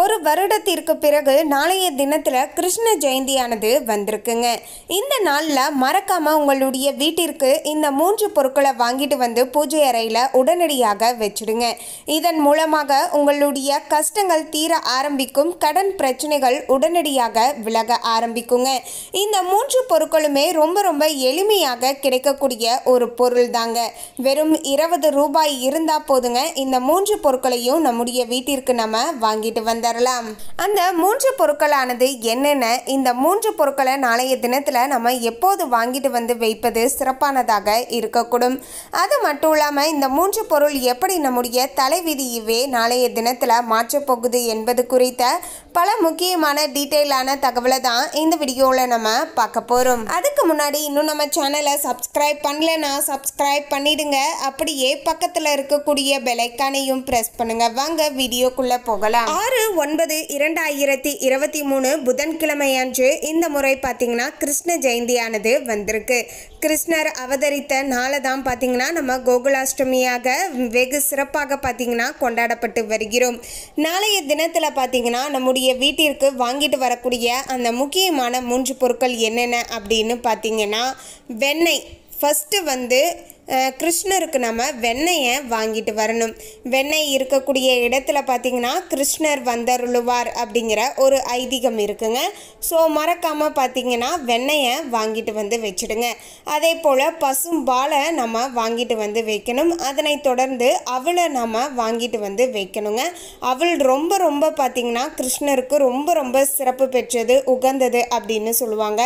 ஒரு வருடத்திற்கு பிறகு நாளைய தினத்தில் கிருஷ்ண ஜெயந்தியானது வந்திருக்குங்க இந்த நாளில் மறக்காமல் உங்களுடைய வீட்டிற்கு இந்த மூன்று பொருட்களை வாங்கிட்டு வந்து பூஜை அறையில் உடனடியாக வச்சுடுங்க இதன் மூலமாக உங்களுடைய கஷ்டங்கள் தீர ஆரம்பிக்கும் கடன் பிரச்சனைகள் உடனடியாக விலக ஆரம்பிக்குங்க இந்த மூன்று பொருட்களுமே ரொம்ப ரொம்ப எளிமையாக கிடைக்கக்கூடிய ஒரு பொருள் தாங்க வெறும் இருபது ரூபாய் இருந்தால் போதுங்க இந்த மூன்று பொருட்களையும் நம்முடைய வீட்டிற்கு நம்ம வாங்கிட்டு வந்து வந்துடலாம் அந்த மூன்று பொருட்களானது என்னென்ன இந்த மூன்று பொருட்களை நாளைய தினத்தில் நம்ம எப்போது வாங்கிட்டு வந்து வைப்பது சிறப்பானதாக இருக்கக்கூடும் அது மட்டும் இல்லாமல் இந்த மூன்று பொருள் எப்படி நம்முடைய தலைவிதியவே நாளைய தினத்தில் மாற்றப்போகுது என்பது குறித்த பல முக்கியமான டீட்டெயிலான தகவலை தான் இந்த வீடியோவில் நம்ம பார்க்க போகிறோம் அதுக்கு முன்னாடி இன்னும் நம்ம சேனலை சப்ஸ்கிரைப் பண்ணலன்னா சப்ஸ்கிரைப் பண்ணிடுங்க அப்படியே பக்கத்தில் இருக்கக்கூடிய பெலைக்கானையும் ப்ரெஸ் பண்ணுங்க வாங்க வீடியோக்குள்ளே போகலாம் ஆறு ஒன்பது இரண்டாயிரத்தி இருபத்தி மூணு புதன்கிழமை அன்று இந்த முறை பார்த்திங்கன்னா கிருஷ்ண ஜெயந்தியானது வந்திருக்கு கிருஷ்ணர் அவதரித்த நாளை தான் பார்த்திங்கன்னா நம்ம கோகுலாஷ்டமியாக வெகு சிறப்பாக பார்த்திங்கன்னா கொண்டாடப்பட்டு வருகிறோம் நாளைய தினத்தில் பார்த்திங்கன்னா நம்முடைய வீட்டிற்கு வாங்கிட்டு வரக்கூடிய அந்த முக்கியமான மூன்று பொருட்கள் என்னென்ன அப்படின்னு பார்த்திங்கன்னா வெண்ணெய் ஃபஸ்ட்டு வந்து கிருஷ்ணருக்கு நம்ம வெண்ணெயை வாங்கிட்டு வரணும் வெண்ணெய் இருக்கக்கூடிய இடத்துல பார்த்திங்கன்னா கிருஷ்ணர் வந்தருளுவார் அப்படிங்கிற ஒரு ஐதீகம் இருக்குங்க ஸோ மறக்காமல் பார்த்திங்கன்னா வெண்ணெயை வாங்கிட்டு வந்து வச்சுடுங்க அதே போல் பசும்பாலை நம்ம வாங்கிட்டு வந்து வைக்கணும் அதனை தொடர்ந்து அவளை நம்ம வாங்கிட்டு வந்து வைக்கணுங்க அவள் ரொம்ப ரொம்ப பார்த்திங்கன்னா கிருஷ்ணருக்கு ரொம்ப ரொம்ப சிறப்பு பெற்றது உகந்தது அப்படின்னு சொல்லுவாங்க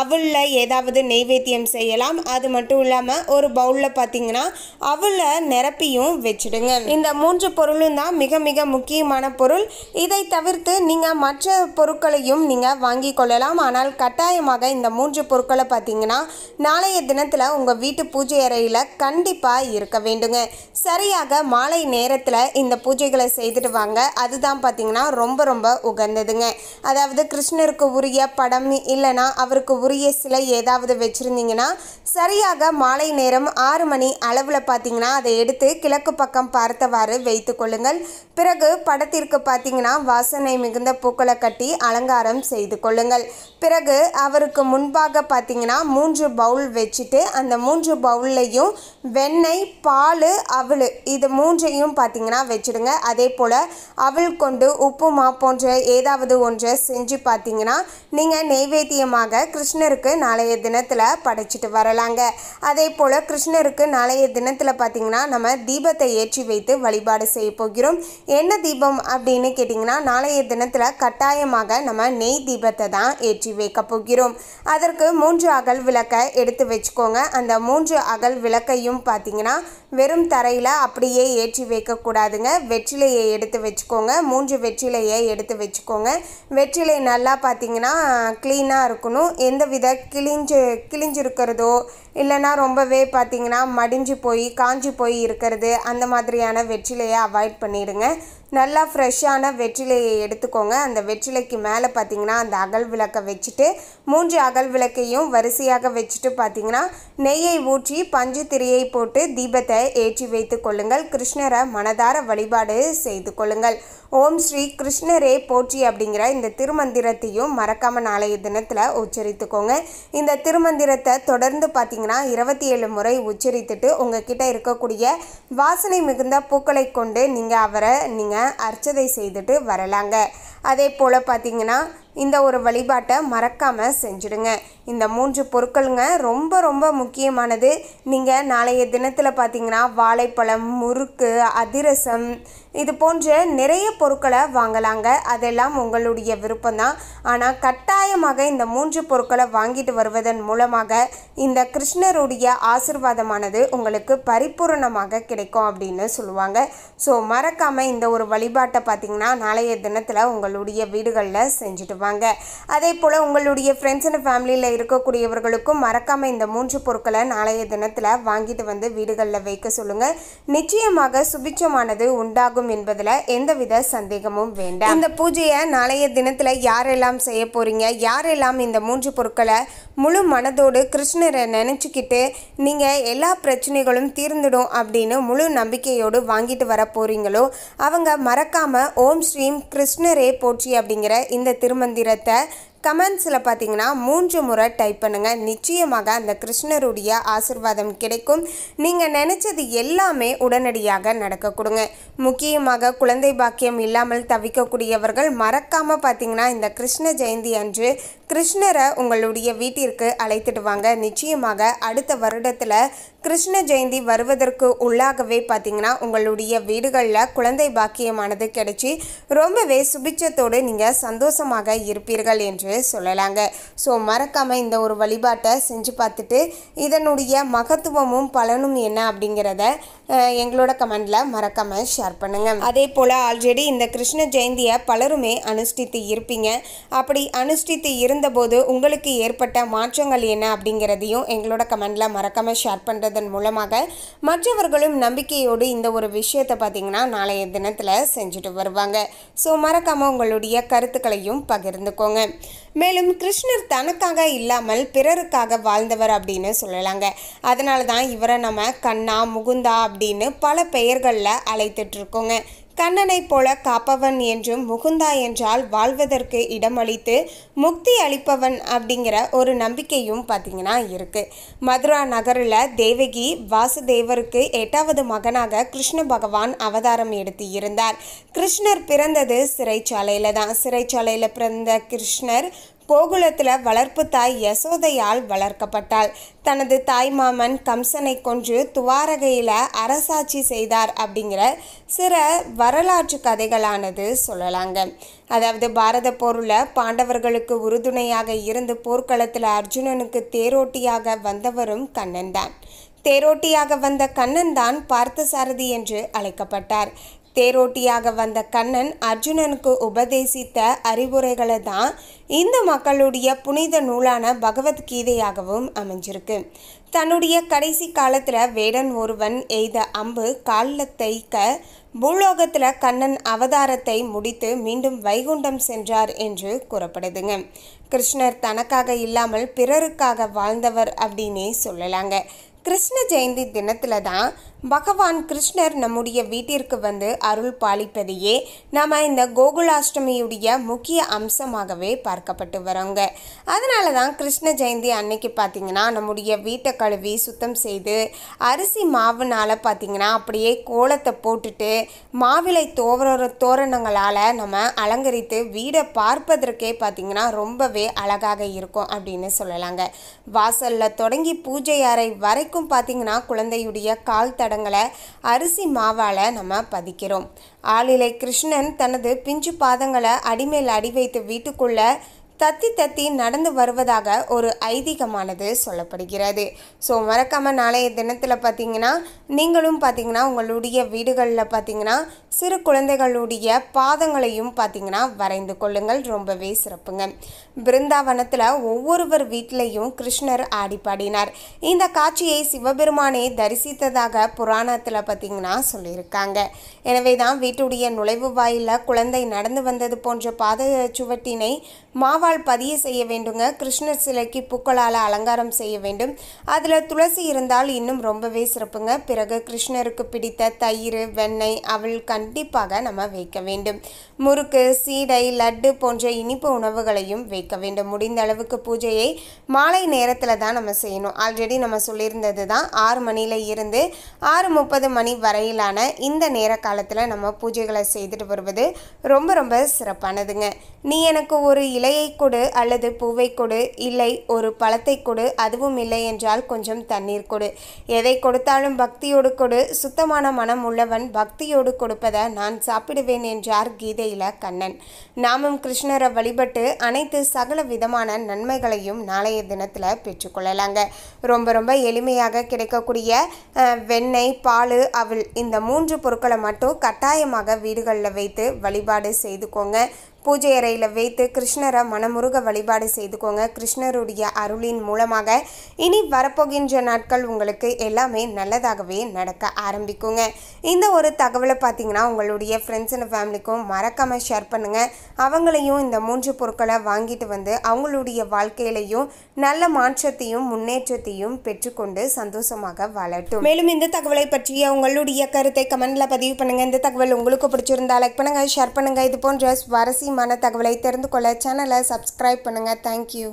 அவளில் ஏதாவது நெய்வேத்தியம் செய்யலாம் அது மட்டும் இல்லாமல் ஒரு பவுல் பவுலில் பார்த்தீங்கன்னா அவளை நிரப்பியும் வச்சுடுங்க இந்த மூன்று பொருளும் தான் மிக மிக முக்கியமான பொருள் இதை தவிர்த்து நீங்கள் மற்ற பொருட்களையும் நீங்கள் வாங்கி கொள்ளலாம் ஆனால் கட்டாயமாக இந்த மூன்று பொருட்களை பார்த்தீங்கன்னா நாளைய தினத்தில் உங்கள் வீட்டு பூஜை அறையில் கண்டிப்பாக இருக்க வேண்டுங்க சரியாக மாலை நேரத்தில் இந்த பூஜைகளை செய்துட்டு வாங்க அதுதான் பார்த்தீங்கன்னா ரொம்ப ரொம்ப உகந்ததுங்க அதாவது கிருஷ்ணருக்கு உரிய படம் இல்லைன்னா அவருக்கு உரிய சிலை ஏதாவது வச்சுருந்தீங்கன்னா சரியாக மாலை நேரம் ஆறு மணி அளவில் பார்த்தீங்கன்னா அதை எடுத்து கிழக்கு பக்கம் பார்த்தவாறு வைத்து கொள்ளுங்கள் பிறகு படத்திற்கு பார்த்தீங்கன்னா வாசனை மிகுந்த பூக்களை கட்டி அலங்காரம் செய்து கொள்ளுங்கள் பிறகு அவருக்கு முன்பாக பார்த்தீங்கன்னா மூன்று பவுல் வச்சுட்டு அந்த மூன்று பவுல்லையும் வெண்ணெய் பால் அவள் இது மூன்றையும் பார்த்தீங்கன்னா வச்சுடுங்க அதே போல் அவள் கொண்டு உப்புமா போன்ற ஏதாவது ஒன்றை செஞ்சு பார்த்தீங்கன்னா நீங்கள் நெய்வேத்தியமாக கிருஷ்ணருக்கு நாளைய தினத்தில் படைச்சிட்டு வரலாங்க அதே போல் கிருஷ்ணர் சிலருக்கு நாளைய தினத்தில் பார்த்திங்கன்னா நம்ம தீபத்தை ஏற்றி வைத்து வழிபாடு செய்ய போகிறோம் என்ன தீபம் அப்படின்னு கேட்டிங்கன்னா நாளைய தினத்தில் கட்டாயமாக நம்ம நெய் தீபத்தை தான் ஏற்றி வைக்க போகிறோம் அதற்கு மூன்று அகல் விளக்கை எடுத்து வச்சுக்கோங்க அந்த மூன்று அகல் விளக்கையும் பார்த்திங்கன்னா வெறும் தரையில் அப்படியே ஏற்றி வைக்கக்கூடாதுங்க வெற்றிலையை எடுத்து வச்சுக்கோங்க மூன்று வெற்றிலையை எடுத்து வச்சுக்கோங்க வெற்றிலை நல்லா பார்த்திங்கன்னா க்ளீனாக இருக்கணும் எந்தவித கிழிஞ்சு கிழிஞ்சிருக்கிறதோ இல்லைன்னா ரொம்பவே பார்த்திங்கன்னா பார்த்தீங்கன்னா மடிஞ்சு போய் காஞ்சி போய் இருக்கிறது அந்த மாதிரியான வெற்றிலையை அவாய்ட் பண்ணிவிடுங்க நல்லா ஃப்ரெஷ்ஷான வெற்றிலையை எடுத்துக்கோங்க அந்த வெற்றிலைக்கு மேலே பார்த்தீங்கன்னா அந்த அகல் விளக்கை வச்சுட்டு மூன்று அகல் விளக்கையும் வரிசையாக வச்சுட்டு பார்த்தீங்கன்னா நெய்யை ஊற்றி பஞ்சு திரியை போட்டு தீபத்தை ஏற்றி வைத்து கொள்ளுங்கள் கிருஷ்ணரை மனதார வழிபாடு செய்து கொள்ளுங்கள் ஓம் ஸ்ரீ கிருஷ்ணரே போற்றி அப்படிங்கிற இந்த திருமந்திரத்தையும் மறக்காமல் நாளைய தினத்தில் உச்சரித்துக்கோங்க இந்த திருமந்திரத்தை தொடர்ந்து பார்த்தீங்கன்னா இருபத்தி ஏழு முறை உச்ச உச்சரித்துட்டு உங்ககிட்ட இருக்கக்கூடிய வாசனை மிகுந்த பூக்களை கொண்டு நீங்கள் அவரை நீங்கள் அர்ச்சதை செய்துட்டு வரலாங்க அதே போல் பார்த்தீங்கன்னா இந்த ஒரு வழிபாட்டை மறக்காமல் செஞ்சுடுங்க இந்த மூன்று பொருட்களுங்க ரொம்ப ரொம்ப முக்கியமானது நீங்கள் நாளைய தினத்தில் பார்த்தீங்கன்னா வாழைப்பழம் முறுக்கு அதிரசம் இது போன்ற நிறைய பொருட்களை வாங்கலாங்க அதெல்லாம் உங்களுடைய விருப்பம்தான் ஆனால் கட்டாயமாக இந்த மூன்று பொருட்களை வாங்கிட்டு வருவதன் மூலமாக இந்த கிருஷ்ணருடைய ஆசிர்வாதமானது உங்களுக்கு பரிபூரணமாக கிடைக்கும் அப்படின்னு சொல்லுவாங்க ஸோ மறக்காமல் இந்த ஒரு வழிபாட்டை பார்த்திங்கன்னா நாளைய தினத்தில் உங்களுடைய வீடுகளில் செஞ்சுட்டு வாங்க அதே போல் உங்களுடைய ஃப்ரெண்ட்ஸ் அண்ட் ஃபேமிலியில் இருக்கக்கூடியவர்களுக்கும் மறக்காமல் இந்த மூன்று பொருட்களை நாளைய தினத்தில் வாங்கிட்டு வந்து வீடுகளில் வைக்க சொல்லுங்கள் நிச்சயமாக சுபிச்சமானது உண்டாகும் என்பதில் எந்தவித சந்தேகமும் வேண்டாம் இந்த பூஜையை நாளைய தினத்தில் யாரெல்லாம் செய்ய போகிறீங்க யாரெல்லாம் இந்த மூன்று பொருட்களை முழு மனதோடு கிருஷ்ணரை நினச்சிக்கிட்டு நீங்கள் எல்லா பிரச்சனைகளும் தீர்ந்துடும் அப்படின்னு முழு நம்பிக்கையோடு வாங்கிட்டு வர போகிறீங்களோ அவங்க மறக்காமல் ஓம் ஸ்ரீம் கிருஷ்ணரே போற்றி அப்படிங்கிற இந்த திருமண மந்திரத்தை கமெண்ட்ஸில் பார்த்தீங்கன்னா மூன்று முறை டைப் பண்ணுங்கள் நிச்சயமாக அந்த கிருஷ்ணருடைய ஆசிர்வாதம் கிடைக்கும் நீங்கள் நினச்சது எல்லாமே உடனடியாக நடக்க கொடுங்க முக்கியமாக குழந்தை பாக்கியம் இல்லாமல் தவிக்கக்கூடியவர்கள் மறக்காமல் பார்த்தீங்கன்னா இந்த கிருஷ்ண ஜெயந்தி அன்று கிருஷ்ணரை உங்களுடைய வீட்டிற்கு அழைத்துட்டு வாங்க நிச்சயமாக அடுத்த வருடத்தில் கிருஷ்ண ஜெயந்தி வருவதற்கு உள்ளாகவே பார்த்திங்கன்னா உங்களுடைய வீடுகளில் குழந்தை பாக்கியமானது கிடைச்சி ரொம்பவே சுபிச்சத்தோடு நீங்கள் சந்தோஷமாக இருப்பீர்கள் என்று சொல்லலாங்க ஸோ மறக்காமல் இந்த ஒரு வழிபாட்டை செஞ்சு பார்த்துட்டு இதனுடைய மகத்துவமும் பலனும் என்ன அப்படிங்கிறத எங்களோட கமெண்டில் மறக்காமல் ஷேர் பண்ணுங்கள் அதே போல் ஆல்ரெடி இந்த கிருஷ்ண ஜெயந்தியை பலருமே அனுஷ்டித்து இருப்பீங்க அப்படி அனுஷ்டித்து இருந்தபோது உங்களுக்கு ஏற்பட்ட மாற்றங்கள் என்ன அப்படிங்கிறதையும் எங்களோட கமெண்டில் மறக்காமல் ஷேர் பண்ணுறதன் மூலமாக மற்றவர்களும் நம்பிக்கையோடு இந்த ஒரு விஷயத்தை பார்த்திங்கன்னா நாளைய தினத்தில் செஞ்சுட்டு வருவாங்க ஸோ மறக்காமல் உங்களுடைய கருத்துக்களையும் பகிர்ந்துக்கோங்க மேலும் கிருஷ்ணர் தனக்காக இல்லாமல் பிறருக்காக வாழ்ந்தவர் அப்படின்னு சொல்லலாங்க அதனால தான் இவரை நம்ம கண்ணா முகுந்தா அப்படின்னு பல பெயர்களில் அழைத்துட்ருக்கோங்க கண்ணனைப் போல காப்பவன் என்றும் முகுந்தா என்றால் வாழ்வதற்கு இடமளித்து முக்தி அளிப்பவன் அப்படிங்கிற ஒரு நம்பிக்கையும் பார்த்திங்கன்னா இருக்குது மதுரா நகரில் தேவகி வாசுதேவருக்கு எட்டாவது மகனாக கிருஷ்ண பகவான் அவதாரம் எடுத்து இருந்தார் கிருஷ்ணர் பிறந்தது சிறைச்சாலையில் தான் சிறைச்சாலையில் பிறந்த கிருஷ்ணர் கோகுலத்தில் வளர்ப்பு தாய் யசோதையால் வளர்க்கப்பட்டாள் தனது தாய் மாமன் கம்சனை கொன்று துவாரகையில் அரசாட்சி செய்தார் அப்படிங்கிற சில வரலாற்று கதைகளானது சொல்லலாங்க அதாவது பாரத போரில் பாண்டவர்களுக்கு உறுதுணையாக இருந்து போர்க்களத்தில் அர்ஜுனனுக்கு தேரோட்டியாக வந்தவரும் கண்ணன் தான் தேரோட்டியாக வந்த கண்ணன் தான் பார்த்தசாரதி என்று அழைக்கப்பட்டார் தேரோட்டியாக வந்த கண்ணன் அர்ஜுனனுக்கு உபதேசித்த அறிவுரைகளை தான் இந்த மக்களுடைய புனித நூலான பகவத்கீதையாகவும் அமைஞ்சிருக்கு தன்னுடைய கடைசி காலத்தில் வேடன் ஒருவன் எய்த அம்பு காலில் தைக்க பூலோகத்தில் கண்ணன் அவதாரத்தை முடித்து மீண்டும் வைகுண்டம் சென்றார் என்று கூறப்படுதுங்க கிருஷ்ணர் தனக்காக இல்லாமல் பிறருக்காக வாழ்ந்தவர் அப்படின்னே சொல்லலாங்க கிருஷ்ண ஜெயந்தி தினத்தில் தான் பகவான் கிருஷ்ணர் நம்முடைய வீட்டிற்கு வந்து அருள் பாலிப்பதையே நம்ம இந்த கோகுலாஷ்டமியுடைய முக்கிய அம்சமாகவே பார்க்கப்பட்டு வரோங்க அதனால தான் கிருஷ்ண ஜெயந்தி அன்னைக்கு பார்த்திங்கன்னா நம்முடைய வீட்டை கழுவி சுத்தம் செய்து அரிசி மாவுனால் பார்த்திங்கன்னா அப்படியே கோலத்தை போட்டுட்டு மாவிலை தோவர தோரணங்களால் நம்ம அலங்கரித்து வீடை பார்ப்பதற்கே பார்த்திங்கன்னா ரொம்பவே அழகாக இருக்கும் அப்படின்னு சொல்லலாங்க வாசலில் தொடங்கி பூஜை அறை வரை எல்லாருக்கும் பார்த்திங்கன்னா குழந்தையுடைய கால் தடங்களை அரிசி மாவால் நம்ம பதிக்கிறோம் ஆளிலை கிருஷ்ணன் தனது பிஞ்சு பாதங்களை அடிமேல் அடி வைத்து வீட்டுக்குள்ளே தத்தி தத்தி நடந்து வருவதாக ஒரு ஐதீகமானது சொல்லப்படுகிறது ஸோ மறக்காமல் நாளைய தினத்தில் பார்த்தீங்கன்னா நீங்களும் பார்த்தீங்கன்னா உங்களுடைய வீடுகளில் பார்த்தீங்கன்னா சிறு குழந்தைகளுடைய பாதங்களையும் பார்த்தீங்கன்னா வரைந்து கொள்ளுங்கள் ரொம்பவே சிறப்புங்க பிருந்தாவனத்தில் ஒவ்வொருவர் வீட்டிலையும் கிருஷ்ணர் ஆடி பாடினார் இந்த காட்சியை சிவபெருமானே தரிசித்ததாக புராணத்தில் பார்த்தீங்கன்னா சொல்லியிருக்காங்க எனவே தான் வீட்டுடைய நுழைவு வாயிலில் குழந்தை நடந்து வந்தது போன்ற பாத சுவட்டினை மாவா பூக்கள் பதிய செய்ய வேண்டுங்க கிருஷ்ணர் சிலைக்கு பூக்களால் அலங்காரம் செய்ய வேண்டும் அதில் துளசி இருந்தால் இன்னும் ரொம்பவே சிறப்புங்க பிறகு கிருஷ்ணருக்கு பிடித்த தயிர் வெண்ணெய் அவள் கண்டிப்பாக நம்ம வைக்க வேண்டும் முறுக்கு சீடை லட்டு போன்ற இனிப்பு உணவுகளையும் வைக்க வேண்டும் முடிந்த அளவுக்கு பூஜையை மாலை நேரத்தில் தான் நம்ம செய்யணும் ஆல்ரெடி நம்ம சொல்லியிருந்தது தான் ஆறு மணியில் இருந்து ஆறு முப்பது மணி வரையிலான இந்த நேர காலத்தில் நம்ம பூஜைகளை செய்துட்டு வருவது ரொம்ப ரொம்ப சிறப்பானதுங்க நீ எனக்கு ஒரு இலையை கொடு அல்லது பூவை கொடு இல்லை ஒரு பழத்தை கொடு அதுவும் இல்லை என்றால் கொஞ்சம் தண்ணீர் கொடு எதை கொடுத்தாலும் பக்தியோடு கொடு சுத்தமான மனம் உள்ளவன் பக்தியோடு கொடுப்பதை நான் சாப்பிடுவேன் என்றார் கீதையில கண்ணன் நாமும் கிருஷ்ணரை வழிபட்டு அனைத்து சகல விதமான நன்மைகளையும் நாளைய தினத்தில் பெற்றுக்கொள்ளலாங்க ரொம்ப ரொம்ப எளிமையாக கிடைக்கக்கூடிய வெண்ணெய் பால் அவள் இந்த மூன்று பொருட்களை மட்டும் கட்டாயமாக வீடுகளில் வைத்து வழிபாடு செய்துக்கோங்க பூஜை அறையில் வைத்து கிருஷ்ணரை மனமுருக வழிபாடு செய்துக்கோங்க கிருஷ்ணருடைய அருளின் மூலமாக இனி வரப்போகின்ற நாட்கள் உங்களுக்கு எல்லாமே நல்லதாகவே நடக்க ஆரம்பிக்குங்க இந்த ஒரு தகவலை பார்த்தீங்கன்னா உங்களுடைய ஃப்ரெண்ட்ஸ் அண்ட் ஃபேமிலிக்கும் மறக்காமல் ஷேர் பண்ணுங்கள் அவங்களையும் இந்த மூன்று பொருட்களை வாங்கிட்டு வந்து அவங்களுடைய வாழ்க்கையிலையும் நல்ல மாற்றத்தையும் முன்னேற்றத்தையும் பெற்றுக்கொண்டு சந்தோஷமாக வளரட்டும் மேலும் இந்த தகவலை பற்றிய உங்களுடைய கருத்தை கமெண்டில் பதிவு பண்ணுங்கள் இந்த தகவல் உங்களுக்கு பிடிச்சிருந்தா லைக் பண்ணுங்கள் ஷேர் பண்ணுங்கள் இது போன்ற சுவாரஸ்யம் சுவாரஸ்யமான தகவலை தெரிந்து கொள்ள சேனலை சப்ஸ்கிரைப் பண்ணுங்கள் தேங்க்யூ